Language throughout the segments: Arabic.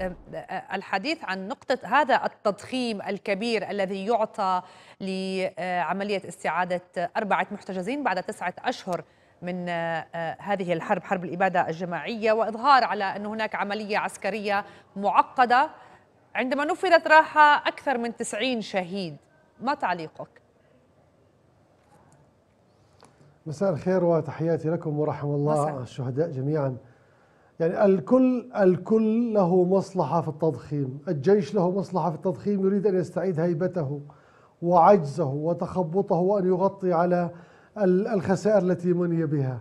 آه، الحديث عن نقطة هذا التضخيم الكبير الذي يعطى لعملية استعادة أربعة محتجزين بعد تسعة أشهر من آه، آه، هذه الحرب حرب الإبادة الجماعية وإظهار على أن هناك عملية عسكرية معقدة عندما نفذت راح أكثر من 90 شهيد ما تعليقك؟ مساء الخير وتحياتي لكم ورحم الله مساء. الشهداء جميعاً يعني الكل الكل له مصلحة في التضخيم الجيش له مصلحة في التضخيم يريد أن يستعيد هيبته وعجزه وتخبطه وأن يغطي على الخسائر التي مني بها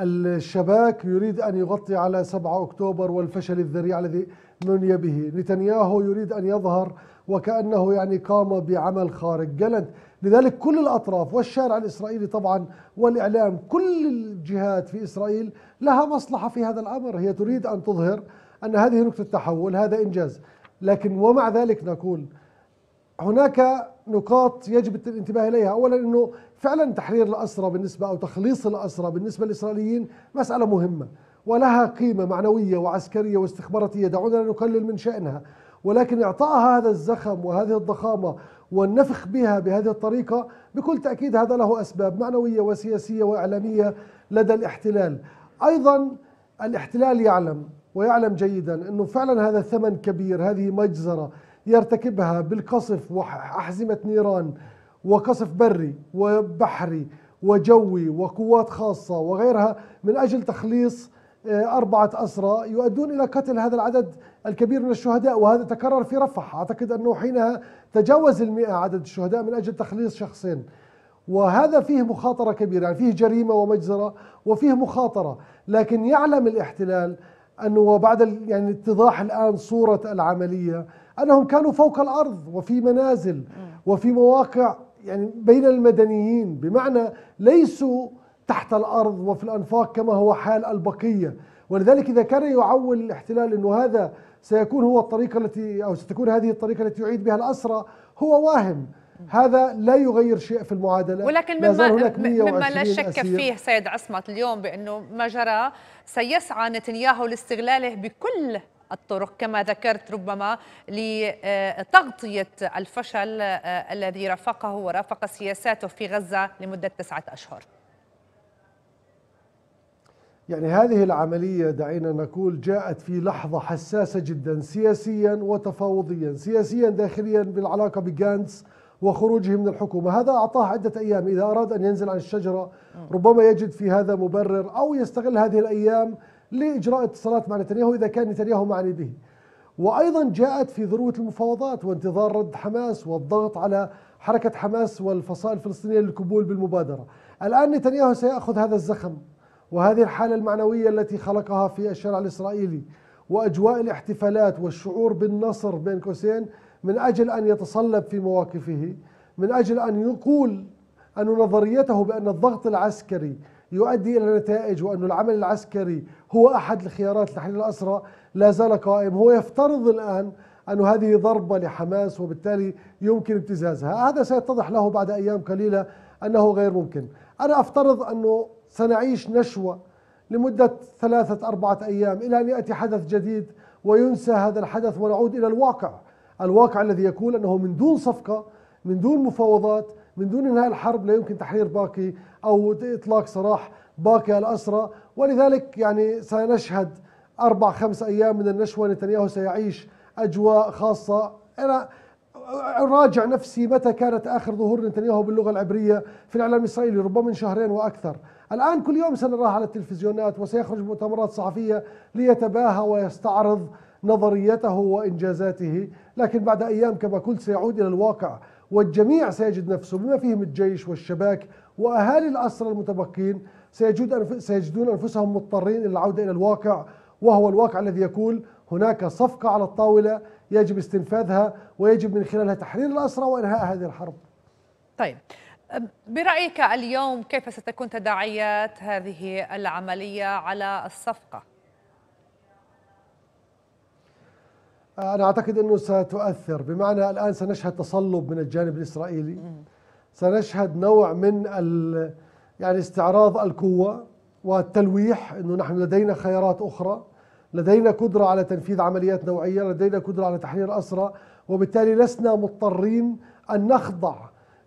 الشباك يريد أن يغطي على 7 أكتوبر والفشل الذريع الذي مني به نتنياهو يريد أن يظهر وكأنه يعني قام بعمل خارق جلد لذلك كل الأطراف والشارع الإسرائيلي طبعا والإعلام كل الجهات في إسرائيل لها مصلحة في هذا الأمر هي تريد أن تظهر أن هذه نقطة تحول هذا إنجاز لكن ومع ذلك نقول هناك نقاط يجب الانتباه اليها، اولا انه فعلا تحرير الاسرى بالنسبه او تخليص الاسرى بالنسبه للاسرائيليين مساله مهمه ولها قيمه معنويه وعسكريه واستخباراتيه، دعونا نقلل من شانها، ولكن إعطاء هذا الزخم وهذه الضخامة والنفخ بها بهذه الطريقة بكل تأكيد هذا له أسباب معنوية وسياسية وإعلامية لدى الاحتلال أيضا الاحتلال يعلم ويعلم جيدا أنه فعلا هذا ثمن كبير هذه مجزرة يرتكبها بالقصف وأحزمة نيران وقصف بري وبحري وجوي وقوات خاصة وغيرها من أجل تخليص آه، أربعة أسرى يؤدون إلى قتل هذا العدد الكبير من الشهداء وهذا تكرر في رفح أعتقد أنه حينها تجاوز المئة عدد الشهداء من أجل تخليص شخصين وهذا فيه مخاطرة كبيرة يعني فيه جريمة ومجزرة وفيه مخاطرة لكن يعلم الاحتلال أنه وبعد يعني اتضاح الآن صورة العملية أنهم كانوا فوق الأرض وفي منازل وفي مواقع يعني بين المدنيين بمعنى ليسوا تحت الأرض وفي الأنفاق كما هو حال البقية ولذلك إذا كان يعول الاحتلال أنه هذا سيكون هو الطريقة التي أو ستكون هذه الطريقة التي يعيد بها الأسرى هو واهم هذا لا يغير شيء في المعادلة ولكن مما, هناك مما لا شك أسير. فيه سيد عصمت اليوم بأنه ما جرى سيسعى نتنياهو لاستغلاله بكل الطرق كما ذكرت ربما لتغطية الفشل آه، الذي رافقه ورافق سياساته في غزة لمدة تسعة أشهر يعني هذه العملية دعينا نقول جاءت في لحظة حساسة جدا سياسيا وتفاوضيا سياسيا داخليا بالعلاقة بجانس وخروجه من الحكومة هذا أعطاه عدة أيام إذا أراد أن ينزل عن الشجرة ربما يجد في هذا مبرر أو يستغل هذه الأيام لإجراء اتصالات مع نتنياهو إذا كان نتنياهو معني به وأيضا جاءت في ذروة المفاوضات وانتظار رد حماس والضغط على حركة حماس والفصائل الفلسطينية للقبول بالمبادرة الآن نتنياهو سيأخذ هذا الزخم وهذه الحالة المعنوية التي خلقها في الشارع الإسرائيلي وأجواء الاحتفالات والشعور بالنصر بين قوسين من أجل أن يتصلب في مواقفه من أجل أن يقول أن نظريته بأن الضغط العسكري يؤدي إلى نتائج وأن العمل العسكري هو أحد الخيارات لحل الأسرى لا زال قائم هو يفترض الآن أن هذه ضربة لحماس وبالتالي يمكن ابتزازها هذا سيتضح له بعد أيام قليلة أنه غير ممكن أنا أفترض أنه سنعيش نشوة لمدة ثلاثة أربعة أيام إلى أن يأتي حدث جديد وينسى هذا الحدث ونعود إلى الواقع الواقع الذي يكون أنه من دون صفقة من دون مفاوضات من دون انهاء الحرب لا يمكن تحرير باقي او اطلاق سراح باقي الاسرى ولذلك يعني سنشهد اربع خمس ايام من النشوه نتنياهو سيعيش اجواء خاصه انا أراجع نفسي متى كانت آخر ظهور نتنياهو باللغة العبرية في الإعلام الإسرائيلي ربما من شهرين وأكثر الآن كل يوم سنراه على التلفزيونات وسيخرج مؤتمرات صحفية ليتباهى ويستعرض نظريته وإنجازاته لكن بعد أيام كما قلت سيعود إلى الواقع والجميع سيجد نفسه بما فيهم الجيش والشباك وأهالي الأسرى المتبقين سيجدون أنفسهم مضطرين إلى العودة إلى الواقع وهو الواقع الذي يقول هناك صفقة على الطاولة يجب استنفاذها ويجب من خلالها تحرير الأسرى وإنهاء هذه الحرب طيب برأيك اليوم كيف ستكون تداعيات هذه العملية على الصفقة؟ أنا أعتقد أنه ستؤثر بمعنى الآن سنشهد تصلب من الجانب الإسرائيلي سنشهد نوع من يعني استعراض القوة والتلويح أنه نحن لدينا خيارات أخرى لدينا قدرة على تنفيذ عمليات نوعية لدينا قدرة على تحرير أسرى وبالتالي لسنا مضطرين أن نخضع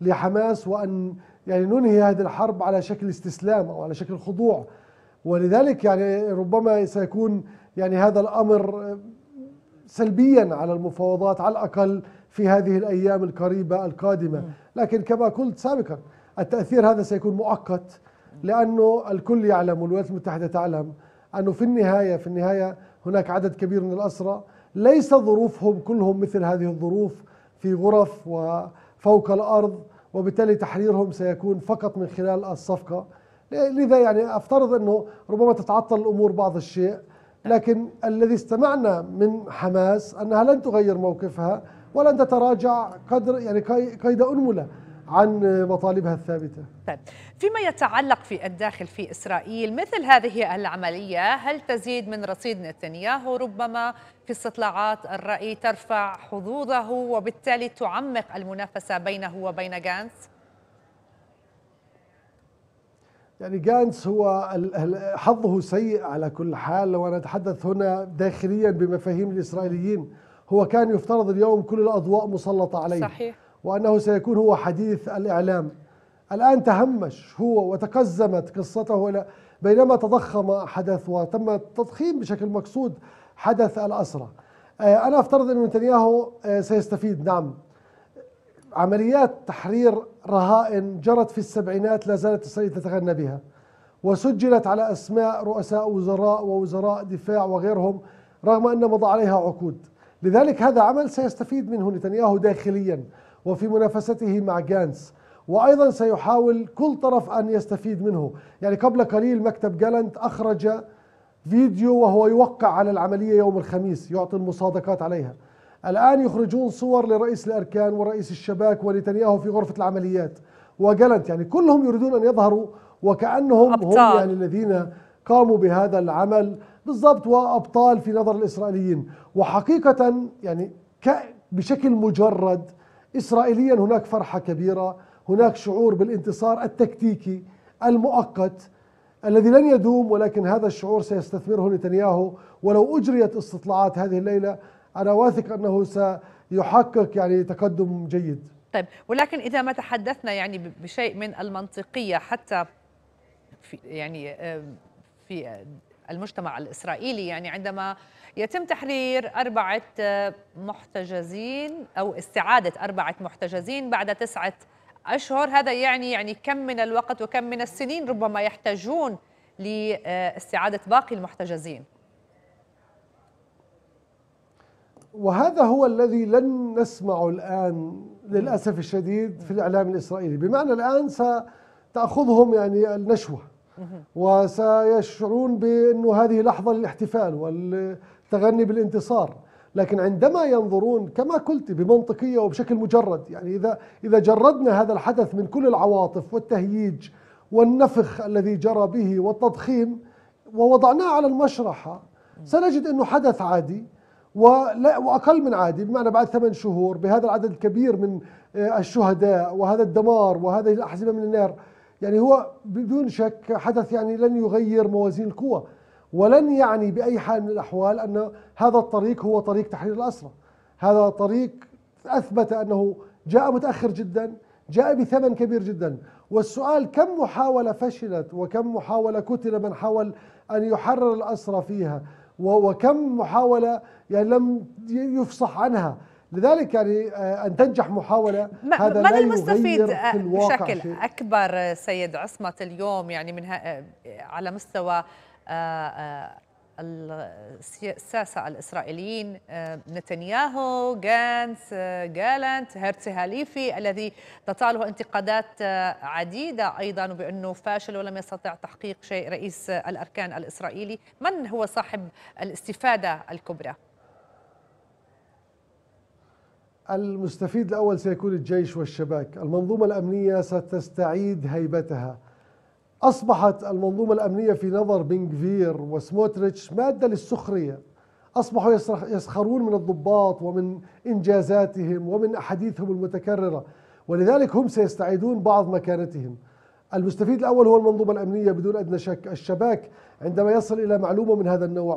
لحماس وأن يعني ننهي هذه الحرب على شكل استسلام أو على شكل خضوع ولذلك يعني ربما سيكون يعني هذا الأمر سلبيا على المفاوضات على الأقل في هذه الأيام القريبة القادمة لكن كما قلت سابقا التأثير هذا سيكون مؤقت لأنه الكل يعلم والولايات المتحدة تعلم أنه في النهاية في النهاية هناك عدد كبير من الأسرى ليس ظروفهم كلهم مثل هذه الظروف في غرف وفوق الأرض وبالتالي تحريرهم سيكون فقط من خلال الصفقة لذا يعني أفترض أنه ربما تتعطل الأمور بعض الشيء لكن الذي استمعنا من حماس أنها لن تغير موقفها ولن تتراجع قدر يعني قيد أنملة عن مطالبها الثابتة طيب فيما يتعلق في الداخل في إسرائيل مثل هذه العملية هل تزيد من رصيد نتنياهو ربما في استطلاعات الرأي ترفع حظوظه وبالتالي تعمق المنافسة بينه وبين جانس؟ يعني جانس هو حظه سيء على كل حال لو أنا أتحدث هنا داخليا بمفاهيم الإسرائيليين هو كان يفترض اليوم كل الأضواء مسلطة عليه صحيح وأنه سيكون هو حديث الإعلام الآن تهمش هو وتقزمت قصته بينما تضخم حدث وتم تضخيم بشكل مقصود حدث الأسرة آه، أنا أفترض أن نتنياهو آه، سيستفيد نعم عمليات تحرير رهائن جرت في السبعينات لا زالت إسرائيل تتغنى بها وسجلت على أسماء رؤساء وزراء ووزراء دفاع وغيرهم رغم أن مضى عليها عقود لذلك هذا عمل سيستفيد منه نتنياهو داخليا وفي منافسته مع جانس وايضا سيحاول كل طرف ان يستفيد منه يعني قبل قليل مكتب جالنت اخرج فيديو وهو يوقع على العمليه يوم الخميس يعطي المصادقات عليها الان يخرجون صور لرئيس الاركان ورئيس الشباك ونتنياهو في غرفه العمليات وجالنت يعني كلهم يريدون ان يظهروا وكانهم أبطال. هم يعني الذين قاموا بهذا العمل بالضبط وابطال في نظر الاسرائيليين وحقيقه يعني بشكل مجرد إسرائيليا هناك فرحة كبيرة هناك شعور بالانتصار التكتيكي المؤقت الذي لن يدوم ولكن هذا الشعور سيستثمره نتنياهو ولو أجريت استطلاعات هذه الليلة أنا واثق أنه سيحقق يعني تقدم جيد طيب ولكن إذا ما تحدثنا يعني بشيء من المنطقية حتى في يعني في المجتمع الإسرائيلي يعني عندما يتم تحرير أربعة محتجزين أو استعادة أربعة محتجزين بعد تسعة أشهر هذا يعني يعني كم من الوقت وكم من السنين ربما يحتاجون لاستعادة باقي المحتجزين وهذا هو الذي لن نسمعه الآن للأسف الشديد في الإعلام الإسرائيلي بمعنى الآن ستأخذهم يعني النشوة وسيشعرون بأنه هذه لحظة للاحتفال والتغني بالانتصار لكن عندما ينظرون كما قلت بمنطقية وبشكل مجرد يعني إذا, إذا جردنا هذا الحدث من كل العواطف والتهييج والنفخ الذي جرى به والتضخيم ووضعناه على المشرحة سنجد أنه حدث عادي ولا واقل من عادي بمعنى بعد ثمان شهور بهذا العدد الكبير من آه، الشهداء وهذا الدمار وهذه الاحزمه من النار يعني هو بدون شك حدث يعني لن يغير موازين القوى ولن يعني بأي حال من الأحوال أن هذا الطريق هو طريق تحرير الاسرى هذا طريق أثبت أنه جاء متأخر جدا جاء بثمن كبير جدا والسؤال كم محاولة فشلت وكم محاولة قتل من حاول أن يحرر الأسرى فيها وكم محاولة يعني لم يفصح عنها لذلك يعني آه، ان تنجح محاوله هذا من المستفيد آه، بشكل اكبر آه، سيد عصمت اليوم يعني من على مستوى الساسة الإسرائيليين نتنياهو غانس جالنت هيرتسي هاليفي الذي تطاله انتقادات عديدة أيضا بأنه فاشل ولم يستطع تحقيق شيء رئيس الأركان الإسرائيلي من هو صاحب الاستفادة الكبرى؟ المستفيد الأول سيكون الجيش والشباك المنظومة الأمنية ستستعيد هيبتها أصبحت المنظومة الأمنية في نظر بنغفير وسموتريتش مادة للسخرية أصبحوا يسخرون من الضباط ومن إنجازاتهم ومن أحاديثهم المتكررة ولذلك هم سيستعيدون بعض مكانتهم المستفيد الأول هو المنظومة الأمنية بدون أدنى شك الشباك عندما يصل إلى معلومة من هذا النوع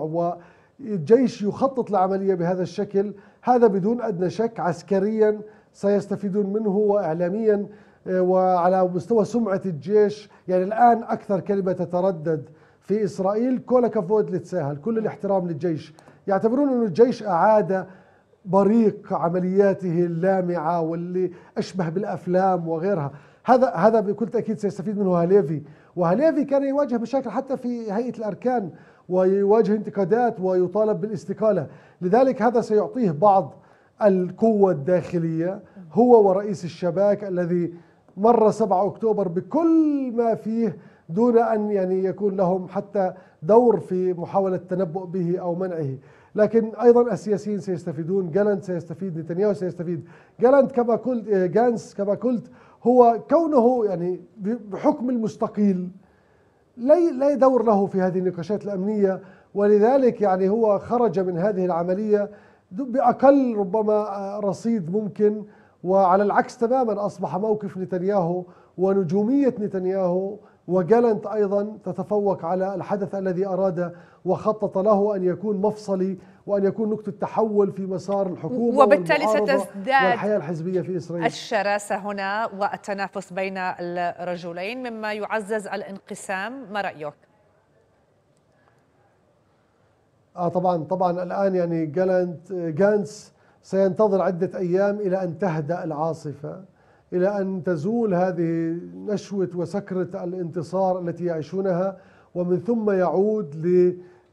الجيش يخطط لعملية بهذا الشكل هذا بدون أدنى شك عسكريا سيستفيدون منه وإعلاميا آه، وعلى مستوى سمعة الجيش يعني الآن أكثر كلمة تتردد في إسرائيل كولا كفود لتساهل كل الاحترام للجيش يعتبرون أن الجيش أعاد بريق عملياته اللامعة واللي أشبه بالأفلام وغيرها هذا هذا بكل تأكيد سيستفيد منه هاليفي وهاليفي كان يواجه مشاكل حتى في هيئة الأركان ويواجه انتقادات ويطالب بالاستقالة لذلك هذا سيعطيه بعض القوة الداخلية هو ورئيس الشباك الذي مر 7 أكتوبر بكل ما فيه دون أن يعني يكون لهم حتى دور في محاولة التنبؤ به أو منعه لكن أيضا السياسيين سيستفيدون جالنت سيستفيد نتنياهو سيستفيد جالنت كما قلت جانس كما قلت هو كونه يعني بحكم المستقيل لا دور له في هذه النقاشات الأمنية ولذلك يعني هو خرج من هذه العملية بأقل ربما آه، رصيد ممكن وعلى العكس تماما أصبح موقف نتنياهو ونجومية نتنياهو وجالنت أيضا تتفوق على الحدث الذي أراد وخطط له أن يكون مفصلي وأن يكون نقطة تحول في مسار الحكومة وبالتالي ستزداد الحياه الحزبية في إسرائيل الشراسة هنا والتنافس بين الرجلين مما يعزز الانقسام ما رأيك؟ آه طبعا طبعا الآن يعني جالنت جانس سينتظر عدة أيام إلى أن تهدأ العاصفة إلى أن تزول هذه نشوة وسكرة الانتصار التي يعيشونها ومن ثم يعود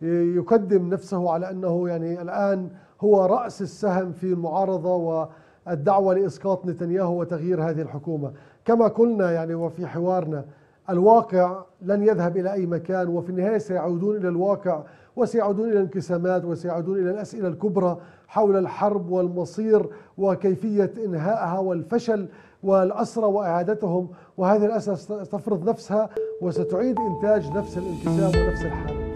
ليقدم نفسه على أنه يعني الآن هو رأس السهم في المعارضة والدعوة لإسقاط نتنياهو وتغيير هذه الحكومة كما قلنا يعني وفي حوارنا الواقع لن يذهب إلى أي مكان وفي النهاية سيعودون إلى الواقع وسيعودون إلى الانقسامات وسيعودون إلى الأسئلة الكبرى حول الحرب والمصير وكيفية إنهائها والفشل والأسرى وإعادتهم وهذه الأسرى ستفرض نفسها وستعيد إنتاج نفس الانقسام ونفس الحالة